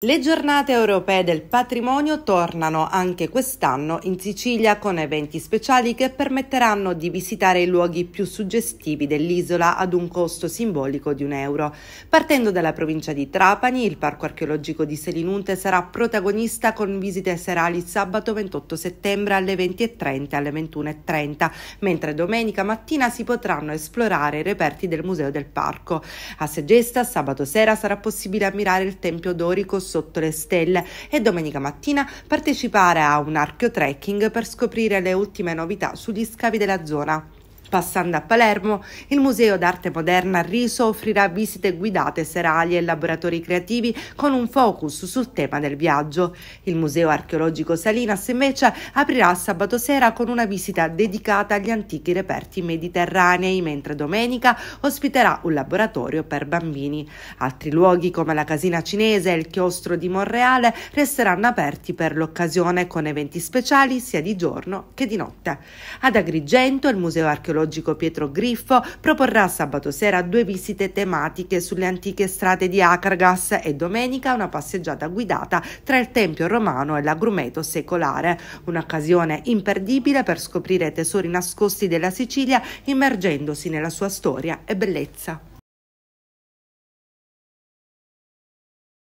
Le giornate europee del patrimonio tornano anche quest'anno in Sicilia con eventi speciali che permetteranno di visitare i luoghi più suggestivi dell'isola ad un costo simbolico di un euro. Partendo dalla provincia di Trapani, il parco archeologico di Selinunte sarà protagonista con visite serali sabato 28 settembre alle 20.30 alle 21.30, mentre domenica mattina si potranno esplorare i reperti del museo del parco. A Segesta sabato sera sarà possibile ammirare il tempio dorico sotto le stelle e domenica mattina partecipare a un archeo trekking per scoprire le ultime novità sugli scavi della zona. Passando a Palermo, il Museo d'Arte Moderna Riso offrirà visite guidate serali e laboratori creativi con un focus sul tema del viaggio. Il Museo Archeologico Salinas invece aprirà sabato sera con una visita dedicata agli antichi reperti mediterranei, mentre domenica ospiterà un laboratorio per bambini. Altri luoghi come la Casina Cinese e il Chiostro di Monreale resteranno aperti per l'occasione con eventi speciali sia di giorno che di notte. Ad Agrigento il Museo Archeologico archeologico Pietro Griffo proporrà sabato sera due visite tematiche sulle antiche strade di Acargas e domenica una passeggiata guidata tra il Tempio romano e l'agrumeto secolare. Un'occasione imperdibile per scoprire tesori nascosti della Sicilia immergendosi nella sua storia e bellezza.